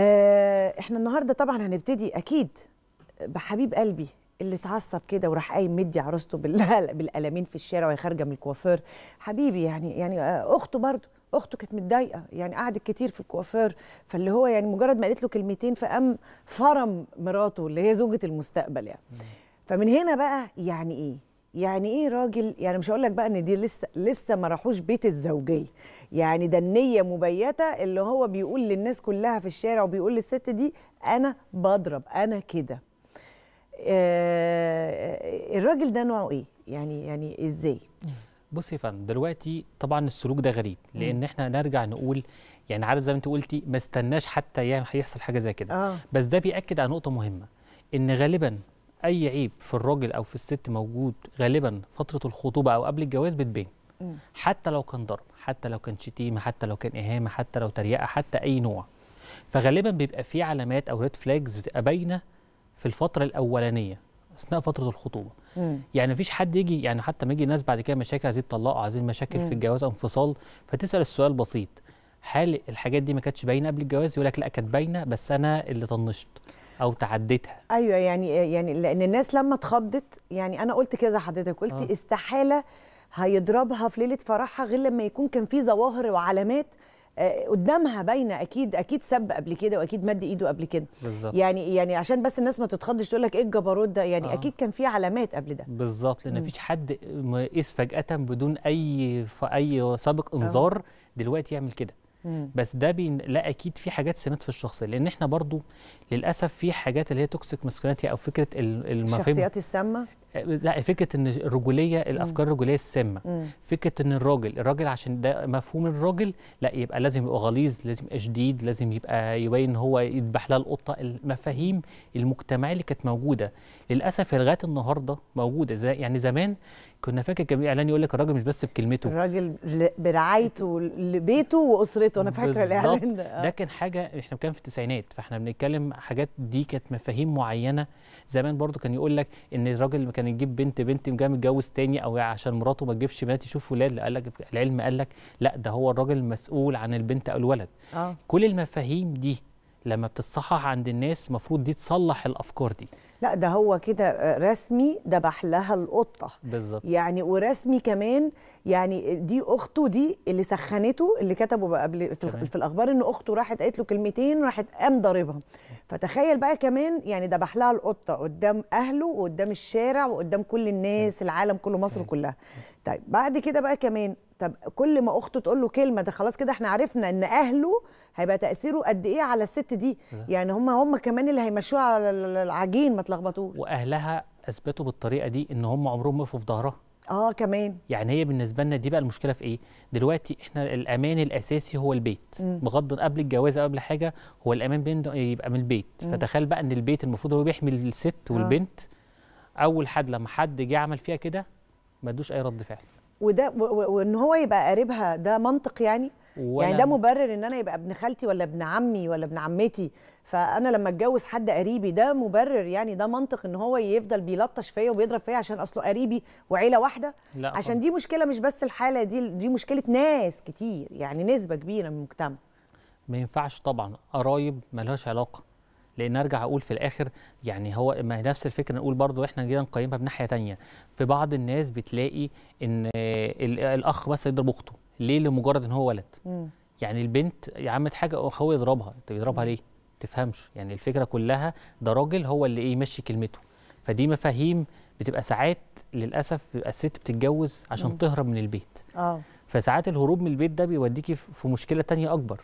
آه، احنا النهارده طبعا هنبتدي اكيد بحبيب قلبي اللي اتعصب كده وراح قايم مدي عروسته بالقلمين في الشارع وهي خارجه من الكوافير حبيبي يعني يعني آه، اخته برضه اخته كانت متضايقه يعني قعدت كتير في الكوافير فاللي هو يعني مجرد ما قالت له كلمتين فقام فرم مراته اللي هي زوجه المستقبل يعني فمن هنا بقى يعني ايه يعني ايه راجل يعني مش هقول لك بقى ان دي لسه لسه ما راحوش بيت الزوجيه يعني ده النيه مبيته اللي هو بيقول للناس كلها في الشارع وبيقول للست دي انا بضرب انا كده آه الراجل ده نوعه ايه يعني يعني ازاي بصي يا فندم دلوقتي طبعا السلوك ده غريب لان احنا نرجع نقول يعني عارف زي ما انت قلتي ما استناش حتى يعني هيحصل حاجه زي كده آه. بس ده بياكد على نقطه مهمه ان غالبا اي عيب في الراجل او في الست موجود غالبا فتره الخطوبه او قبل الجواز بتبين حتى لو كان ضرب حتى لو كان شتيمه حتى لو كان اهامه حتى لو تريقه حتى اي نوع فغالبا بيبقى في علامات او ريد فلاجز بتبقى باينه في الفتره الاولانيه اثناء فتره الخطوبه مم. يعني مفيش حد يجي يعني حتى ما يجي ناس بعد كده مشاكل عايزين يتطلقوا عايزين مشاكل مم. في الجواز او انفصال فتسال السؤال بسيط هل الحاجات دي ما كانتش باينه قبل الجواز يقول لك لا كانت باينه بس انا اللي طنشت او تعديتها ايوه يعني يعني لان الناس لما اتخضت يعني انا قلت كذا حضرتك قلت أوه. استحاله هيضربها في ليله فرحها غير لما يكون كان في ظواهر وعلامات آه، قدامها باينه اكيد اكيد سب قبل كده واكيد مد ايده قبل كده بالزبط. يعني يعني عشان بس الناس ما تتخضش تقول لك ايه الجبروت ده يعني آه. اكيد كان في علامات قبل ده بالظبط لان مفيش حد قيس فجاه بدون اي اي سابق آه. انذار آه. دلوقتي يعمل كده مم. بس ده بي... لا اكيد في حاجات سمات في الشخصيه لان احنا برضو للاسف في حاجات اللي هي توكسيك ماسكولينيتي او فكره المخيم الشخصيات السامه لا فكره ان الرجوليه الافكار الرجوليه السامه فكره ان الراجل الراجل عشان ده مفهوم الراجل لا يبقى لازم يبقى غليظ لازم يبقى شديد لازم يبقى يبين هو يذبح لها القطه المفاهيم المجتمعيه اللي كانت موجوده للاسف لغايه النهارده موجوده زي يعني زمان كنا فاكر كان اعلان يقول لك الراجل مش بس بكلمته الراجل برعايته لبيته واسرته انا فاكره الاعلان ده آه. ده كان حاجه احنا كان في التسعينات فاحنا بنتكلم حاجات دي كانت مفاهيم معينه زمان برضو كان يقول لك ان الراجل كان يعني بنت بنت جاي متجوز تاني او عشان مراته ما تجيبش بنات يشوف ولاد قال لك العلم قال لك لا ده هو الراجل المسؤول عن البنت او الولد آه. كل المفاهيم دي لما بتتصحح عند الناس المفروض دي تصلح الافكار دي لا ده هو كده آه، رسمي دبح لها القطه بالظبط يعني ورسمي كمان يعني دي اخته دي اللي سخنته اللي كتبوا بقى قبل في, في الاخبار ان اخته راحت قالت له كلمتين راحت قام ضاربها فتخيل بقى كمان يعني دبح لها القطه قدام اهله وقدام الشارع وقدام كل الناس العالم كله مصر كلها طيب بعد كده بقى كمان طب كل ما اخته تقول له كلمه ده خلاص كده احنا عرفنا ان اهله هيبقى تاثيره قد ايه على الست دي يعني هم هم كمان اللي هيمشوها على العجين ما تلخبطوش واهلها اثبتوا بالطريقه دي ان هم عمرهم وقفوا في ظهرها اه كمان يعني هي بالنسبه لنا دي بقى المشكله في ايه دلوقتي احنا الامان الاساسي هو البيت م. بغض قبل الجواز او قبل حاجه هو الامان بين يبقى من البيت م. فتخيل بقى ان البيت المفروض هو بيحمي الست آه. والبنت آه. اول حد لما حد جه عمل فيها كده ما ادوش اي رد فعل وده وان هو يبقى قريبها ده منطق يعني يعني ده مبرر ان انا يبقى ابن خالتي ولا ابن عمي ولا ابن عمتي فانا لما اتجوز حد قريبي ده مبرر يعني ده منطق ان هو يفضل بيلطش فيا وبيضرب فيا عشان اصله قريبي وعيله واحده لا عشان دي مشكله مش بس الحاله دي دي مشكله ناس كتير يعني نسبه كبيره من المجتمع ما ينفعش طبعا قرايب ملهاش علاقه لان ارجع اقول في الاخر يعني هو ما نفس الفكره نقول برضو احنا جينا نقيمها بناحيه ثانيه في بعض الناس بتلاقي ان الاخ بس يضرب اخته ليه لمجرد ان هو ولد م. يعني البنت عملت حاجه اخوه يضربها انت بيضربها ليه تفهمش يعني الفكره كلها ده راجل هو اللي ايه يمشي كلمته فدي مفاهيم بتبقى ساعات للاسف بيبقى الست بتتجوز عشان م. تهرب من البيت اه فساعات الهروب من البيت ده بيوديكي في مشكله تانية اكبر